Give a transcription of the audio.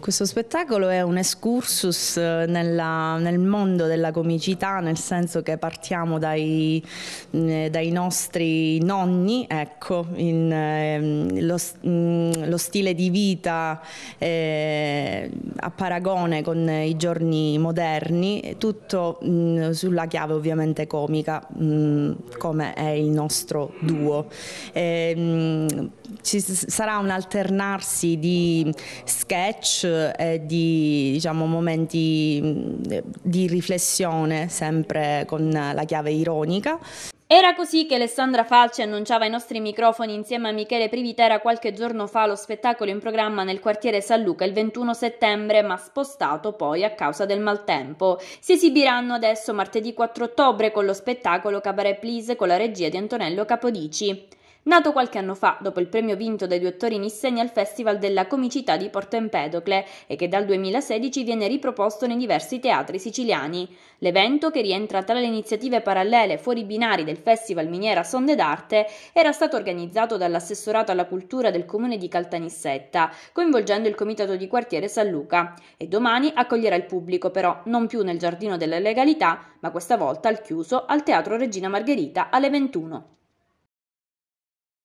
Questo spettacolo è un excursus eh, nella, nel mondo della comicità, nel senso che partiamo dai, mm, dai nostri nonni, ecco, in, ehm, lo, mm, lo, stile di vita eh, a paragone con i giorni moderni, tutto mh, mm, sulla chiave ovviamente comica, mh, come è il nostro duo. E, ehm, ci sarà un alternarsi di sketch e di diciamo, momenti di riflessione, sempre con la chiave ironica. Era così che Alessandra Falci annunciava ai nostri microfoni insieme a Michele Privitera qualche giorno fa lo spettacolo in programma nel quartiere San Luca il 21 settembre, ma spostato poi a causa del maltempo. Si esibiranno adesso martedì 4 ottobre con lo spettacolo Cabaret Please con la regia di Antonello Capodici. Nato qualche anno fa, dopo il premio vinto dai due attori in Issegna al Festival della Comicità di Porto Empedocle e che dal 2016 viene riproposto nei diversi teatri siciliani. L'evento, che rientra tra le iniziative parallele fuori binari del Festival Miniera Sonde d'Arte, era stato organizzato dall'assessorato alla cultura del comune di Caltanissetta, coinvolgendo il comitato di quartiere San Luca. E domani accoglierà il pubblico, però non più nel Giardino della Legalità, ma questa volta al chiuso al Teatro Regina Margherita alle 21.